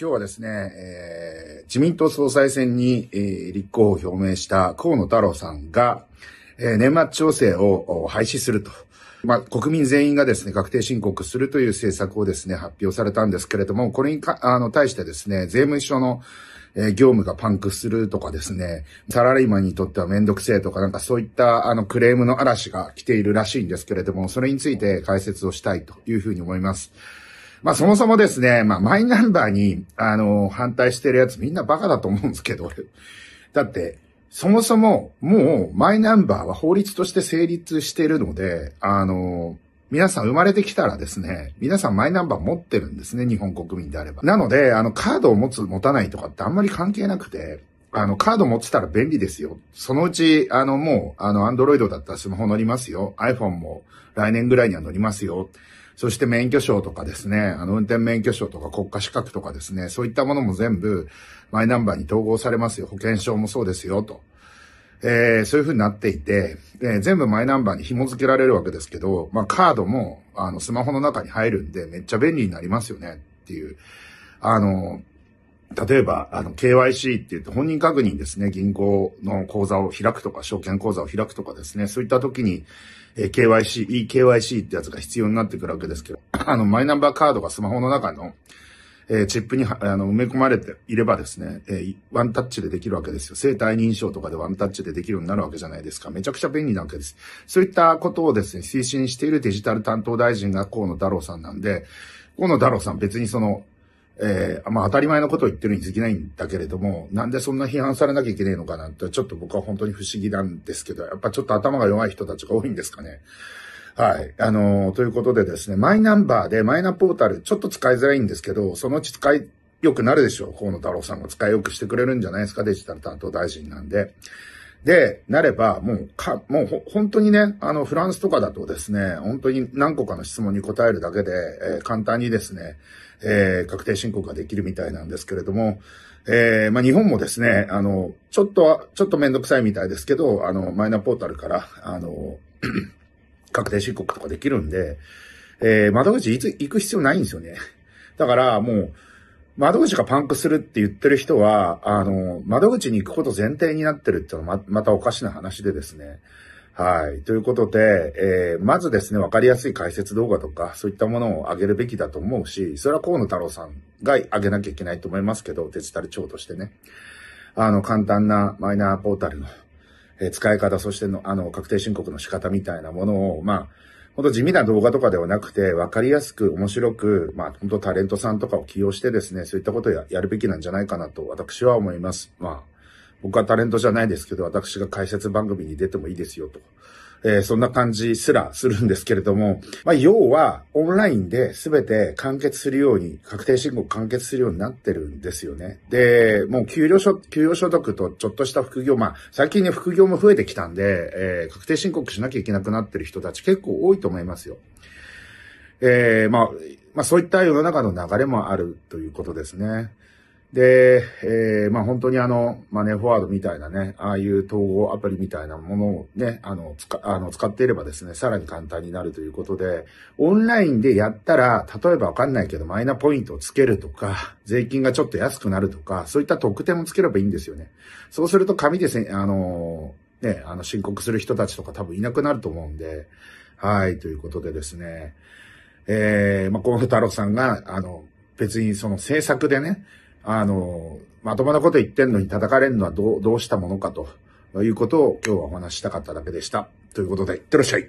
今日はですね、えー、自民党総裁選に、えー、立候補を表明した河野太郎さんが、えー、年末調整を廃止すると。まあ、国民全員がですね、確定申告するという政策をですね、発表されたんですけれども、これにか、あの、対してですね、税務署の、え業務がパンクするとかですね、サラリーマンにとってはめんどくせえとか、なんかそういったあのクレームの嵐が来ているらしいんですけれども、それについて解説をしたいというふうに思います。まあそもそもですね、まあマイナンバーに、あの、反対してるやつみんなバカだと思うんですけど、だって、そもそも、もう、マイナンバーは法律として成立しているので、あの、皆さん生まれてきたらですね、皆さんマイナンバー持ってるんですね、日本国民であれば。なので、あの、カードを持つ、持たないとかってあんまり関係なくて、あの、カード持ってたら便利ですよ。そのうち、あの、もう、あの、アンドロイドだったらスマホ乗りますよ。iPhone も来年ぐらいには乗りますよ。そして免許証とかですね、あの、運転免許証とか国家資格とかですね、そういったものも全部、マイナンバーに統合されますよ。保険証もそうですよ、と。えー、そういう風になっていて、え全部マイナンバーに紐付けられるわけですけど、まあ、カードも、あの、スマホの中に入るんで、めっちゃ便利になりますよね、っていう。あの、例えば、あの、KYC って言って本人確認ですね、銀行の口座を開くとか、証券口座を開くとかですね、そういった時に、えー、KYC、EKYC ってやつが必要になってくるわけですけど、あの、マイナンバーカードがスマホの中の、えー、チップにあの埋め込まれていればですね、えー、ワンタッチでできるわけですよ。生体認証とかでワンタッチでできるようになるわけじゃないですか。めちゃくちゃ便利なわけです。そういったことをですね、推進しているデジタル担当大臣が河野太郎さんなんで、河野太郎さん別にその、えー、まあ当たり前のことを言ってるに過ぎないんだけれども、なんでそんな批判されなきゃいけないのかなんて、ちょっと僕は本当に不思議なんですけど、やっぱちょっと頭が弱い人たちが多いんですかね。はい。あのー、ということでですね、マイナンバーでマイナポータル、ちょっと使いづらいんですけど、そのうち使い、よくなるでしょう。河野太郎さんが使いよくしてくれるんじゃないですか、デジタル担当大臣なんで。で、なれば、もう、か、もう本当にね、あの、フランスとかだとですね、本当に何個かの質問に答えるだけで、えー、簡単にですね、えー、確定申告ができるみたいなんですけれども、えー、まあ、日本もですね、あの、ちょっと、ちょっとめんどくさいみたいですけど、あの、マイナポータルから、あの、確定申告とかできるんで、えー、窓口いつ行く必要ないんですよね。だから、もう、窓口がパンクするって言ってる人は、あの、窓口に行くこと前提になってるっていうのはま、またおかしな話でですね。はい。ということで、えー、まずですね、わかりやすい解説動画とか、そういったものを上げるべきだと思うし、それは河野太郎さんが上げなきゃいけないと思いますけど、デジタル庁としてね。あの、簡単なマイナーポータルの、えー、使い方、そしての、あの、確定申告の仕方みたいなものを、まあ、ほんと地味な動画とかではなくて、わかりやすく面白く、まあ、本当タレントさんとかを起用してですね、そういったことをやるべきなんじゃないかなと私は思います。まあ僕はタレントじゃないですけど、私が解説番組に出てもいいですよと。えー、そんな感じすらするんですけれども、まあ、要は、オンラインで全て完結するように、確定申告完結するようになってるんですよね。で、もう給料所、給与所得とちょっとした副業、まあ、最近ね、副業も増えてきたんで、えー、確定申告しなきゃいけなくなってる人たち結構多いと思いますよ。えー、まあ、まあ、そういった世の中の流れもあるということですね。で、えー、まあ本当にあの、マネーフォワードみたいなね、ああいう統合アプリみたいなものをね、あの、使、あの、使っていればですね、さらに簡単になるということで、オンラインでやったら、例えばわかんないけど、マイナポイントをつけるとか、税金がちょっと安くなるとか、そういった特典もつければいいんですよね。そうすると紙でせ、あの、ね、あの、申告する人たちとか多分いなくなると思うんで、はい、ということでですね、えー、まあ、河野太郎さんが、あの、別にその政策でね、あの、まともなこと言ってんのに叩かれるのはどう、どうしたものかということを今日はお話したかっただけでした。ということで、いってらっしゃい。